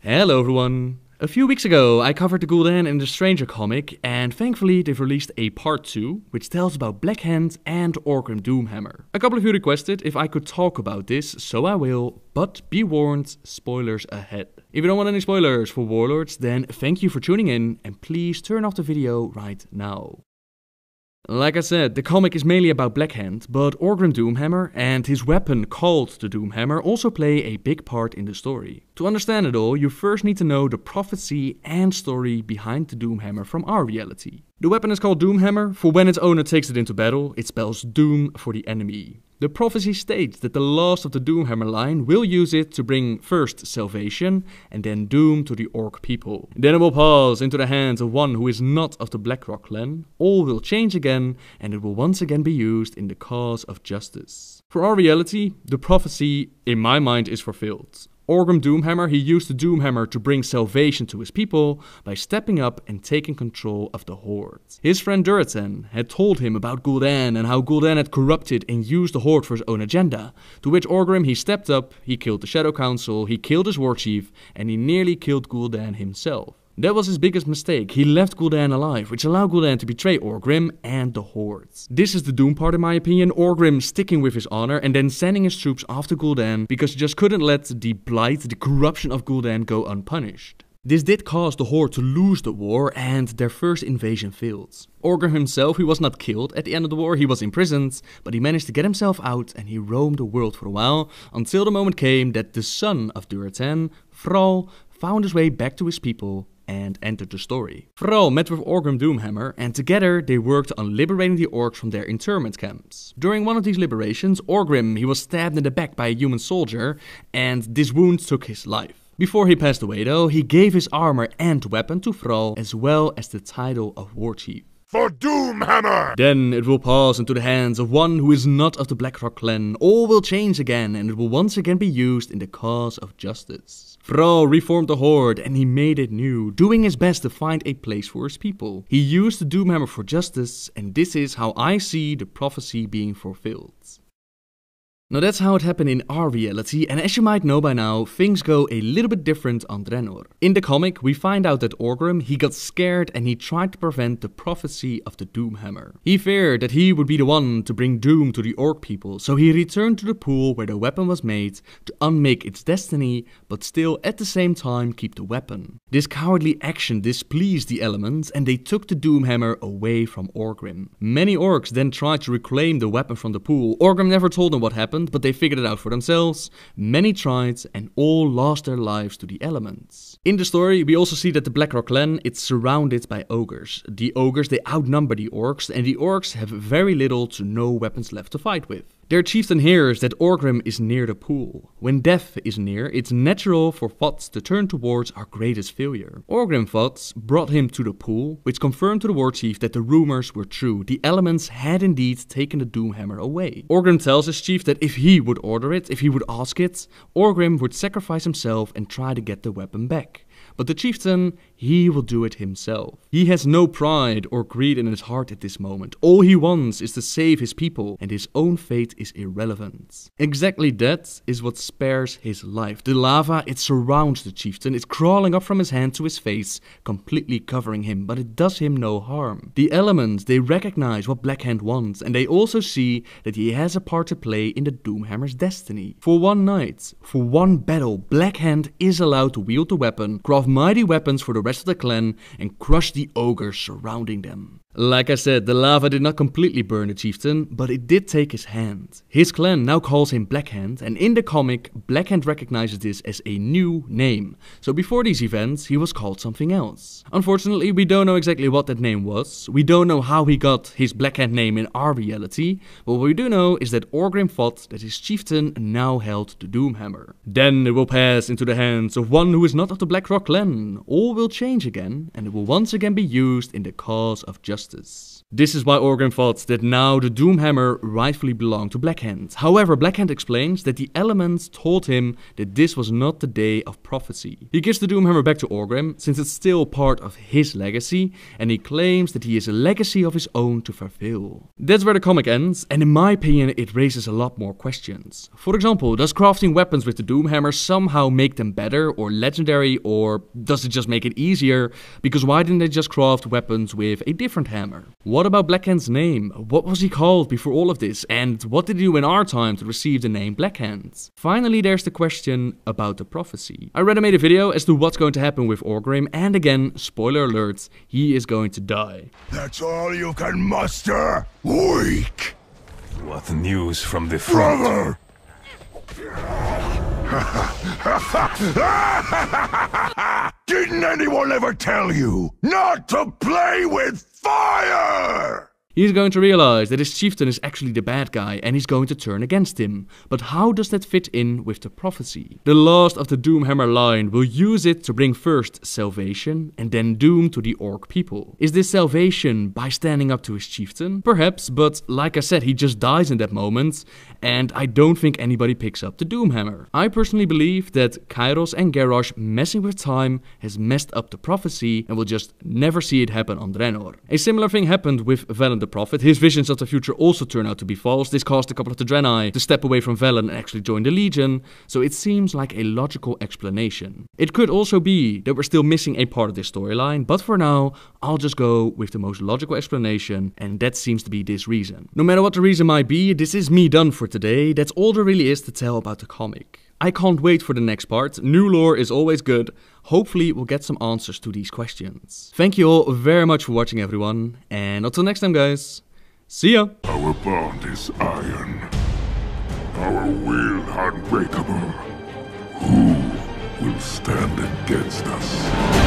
Hello, everyone. A few weeks ago, I covered the Gul'dan and the Stranger comic, and thankfully they've released a part 2, which tells about Blackhand and Orgrim Doomhammer. A couple of you requested if I could talk about this, so I will, but be warned, spoilers ahead. If you don't want any spoilers for Warlords, then thank you for tuning in, and please turn off the video right now. Like I said, the comic is mainly about Blackhand, but Orgrim Doomhammer and his weapon called the Doomhammer also play a big part in the story. To understand it all, you first need to know the prophecy and story behind the Doomhammer from our reality. The weapon is called Doomhammer, for when its owner takes it into battle, it spells Doom for the enemy. The prophecy states that the last of the Doomhammer line will use it to bring first salvation and then doom to the Orc people. Then it will pass into the hands of one who is not of the Blackrock clan, all will change again, and it will once again be used in the cause of justice. For our reality, the prophecy, in my mind, is fulfilled. Orgrim Doomhammer, he used the Doomhammer to bring salvation to his people by stepping up and taking control of the Horde. His friend Duratan had told him about Gul'dan and how Gul'dan had corrupted and used the Horde for his own agenda, to which Orgrim he stepped up, he killed the Shadow Council, he killed his War Chief, and he nearly killed Gul'dan himself. That was his biggest mistake. He left Gul'dan alive, which allowed Gul'dan to betray Orgrim and the Horde. This is the Doom part in my opinion, Orgrim sticking with his honor and then sending his troops after Gul'dan because he just couldn't let the blight, the corruption of Gul'dan go unpunished. This did cause the Horde to lose the war and their first invasion failed. Orgrim himself, he was not killed at the end of the war, he was imprisoned, but he managed to get himself out and he roamed the world for a while, until the moment came that the son of Duratan, Thrall, found his way back to his people and entered the story. Thrall met with Orgrim Doomhammer, and together they worked on liberating the orcs from their internment camps. During one of these liberations, Orgrim he was stabbed in the back by a human soldier, and this wound took his life. Before he passed away, though, he gave his armor and weapon to Thrall, as well as the title of War Chief for Doomhammer! Then it will pass into the hands of one who is not of the Blackrock clan. All will change again, and it will once again be used in the cause of justice. Thrall reformed the Horde, and he made it new, doing his best to find a place for his people. He used the Doomhammer for justice, and this is how I see the prophecy being fulfilled. Now that's how it happened in our reality, and as you might know by now, things go a little bit different on Drenor. In the comic, we find out that Orgrim, he got scared and he tried to prevent the prophecy of the Doomhammer. He feared that he would be the one to bring doom to the Orc people, so he returned to the pool where the weapon was made to unmake its destiny, but still at the same time keep the weapon. This cowardly action displeased the elements and they took the Doomhammer away from Orgrim. Many orcs then tried to reclaim the weapon from the pool. Orgrim never told them what happened, happened, but they figured it out for themselves. Many tried, and all lost their lives to the elements. In the story, we also see that the Blackrock clan is surrounded by ogres. The ogres, they outnumber the orcs, and the orcs have very little to no weapons left to fight with. Their chieftain hears that Orgrim is near the pool. When death is near, it's natural for Fots to turn towards our greatest failure. Orgrim Fots brought him to the pool, which confirmed to the war chief that the rumors were true. The elements had indeed taken the Doomhammer away. Orgrim tells his chief that if he would order it, if he would ask it, Orgrim would sacrifice himself and try to get the weapon back. But the chieftain, he will do it himself. He has no pride or greed in his heart at this moment. All he wants is to save his people, and his own fate is irrelevant. Exactly that is what spares his life. The lava, it surrounds the chieftain, it's crawling up from his hand to his face, completely covering him, but it does him no harm. The elements, they recognize what Blackhand wants, and they also see that he has a part to play in the Doomhammer's destiny. For one night, for one battle, Blackhand is allowed to wield the weapon, cross off mighty weapons for the rest of the clan and crush the ogres surrounding them. Like I said, the lava did not completely burn the chieftain, but it did take his hand. His clan now calls him Blackhand, and in the comic, Blackhand recognizes this as a new name. So before these events, he was called something else. Unfortunately, we don't know exactly what that name was. We don't know how he got his Blackhand name in our reality, but what we do know is that Orgrim thought that his chieftain now held the Doomhammer. Then it will pass into the hands of one who is not of the Blackrock clan. All will change again, and it will once again be used in the cause of justice. Justice. This is why Orgrim thought that now the Doomhammer rightfully belonged to Blackhand. However, Blackhand explains that the elements told him that this was not the day of prophecy. He gives the Doomhammer back to Orgrim, since it's still part of his legacy, and he claims that he is a legacy of his own to fulfill. That's where the comic ends, and in my opinion it raises a lot more questions. For example, does crafting weapons with the Doomhammer somehow make them better or legendary, or does it just make it easier? Because why didn't they just craft weapons with a different hammer? What what about Blackhand's name? What was he called before all of this? And what did he do in our time to receive the name Blackhand? Finally, there's the question about the prophecy. I already made a video as to what's going to happen with Orgrim, and again, spoiler alert, he is going to die. That's all you can muster? Weak! What news from the front? Brother! Didn't anyone ever tell you not to play with fire? He's going to realize that his chieftain is actually the bad guy and he's going to turn against him. But how does that fit in with the prophecy? The last of the Doomhammer line will use it to bring first salvation and then doom to the orc people. Is this salvation by standing up to his chieftain? Perhaps, but like I said, he just dies in that moment and I don't think anybody picks up the Doomhammer. I personally believe that Kairos and Garrosh messing with time has messed up the prophecy and will just never see it happen on Draenor. A similar thing happened with Valentine the Prophet. His visions of the future also turn out to be false. This caused a couple of the Drenai to step away from Velen and actually join the Legion, so it seems like a logical explanation. It could also be that we're still missing a part of this storyline, but for now, I'll just go with the most logical explanation, and that seems to be this reason. No matter what the reason might be, this is me done for today. That's all there really is to tell about the comic. I can't wait for the next part. New lore is always good. Hopefully, we'll get some answers to these questions. Thank you all very much for watching, everyone. And until next time, guys. See ya! Our bond is iron. Our will unbreakable. Who will stand against us?